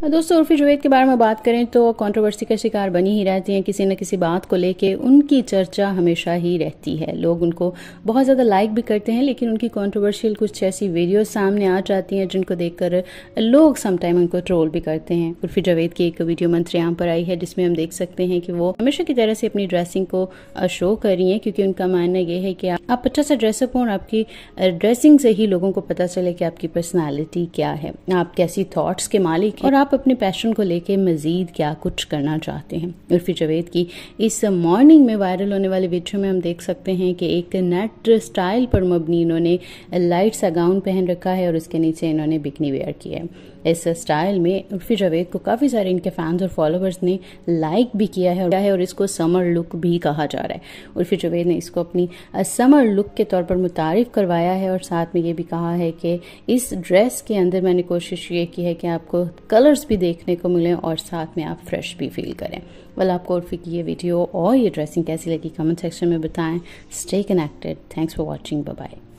हाँ, दोस्तों उर्फी जुवेद के बारे में बात करें तो कंट्रोवर्सी का शिकार बनी ही रहती हैं किसी न किसी बात को लेके उनकी चर्चा हमेशा ही रहती है लोग उनको बहुत ज़्यादा लाइक भी करते हैं लेकिन उनकी कंट्रोवर्शियल कुछ ऐसी वीडियो सामने आ जाती हैं जिनको देखकर लोग समटाइम उनको ट्रोल भी करते हैं उर्फी जावेद की एक वीडियो मंत्रियाम पर आई है जिसमें हम देख सकते हैं कि वो हमेशा की तरह से अपनी ड्रेसिंग को शो कर रही हैं क्योंकि उनका मानना यह है कि आप अच्छा सा ड्रेसअप हों और आपकी ड्रेसिंग से ही लोगों को पता चले कि आपकी पर्सनैलिटी क्या है आप कैसी थाट्स के मालिक और आप आप अपने पैशन को लेके मज़ीद क्या कुछ करना चाहते हैं उर्फी जवेद की इस मॉर्निंग में वायरल होने वाले वीडियो में हम देख सकते हैं कि एक नेट स्टाइल पर मबनी इन्होंने लाइट सा गाउन पहन रखा है और उसके नीचे इन्होंने बिकनी वेयर की है इस स्टाइल में उर्फी जवेद को काफ़ी सारे इनके फैंस और फॉलोअर्स ने लाइक भी किया है और इसको समर लुक भी कहा जा रहा है उर्फी जवेद ने इसको अपनी समर लुक के तौर पर मुतारफ़ करवाया है और साथ में ये भी कहा है कि इस ड्रेस के अंदर मैंने कोशिश ये की है कि आपको कलर कलर्स भी देखने को मिलें और साथ में आप फ्रेश भी फील करें वाला आपको और की ये वीडियो और ये ड्रेसिंग कैसी लगी कमेंट सेक्शन में बताएं stay connected thanks for watching bye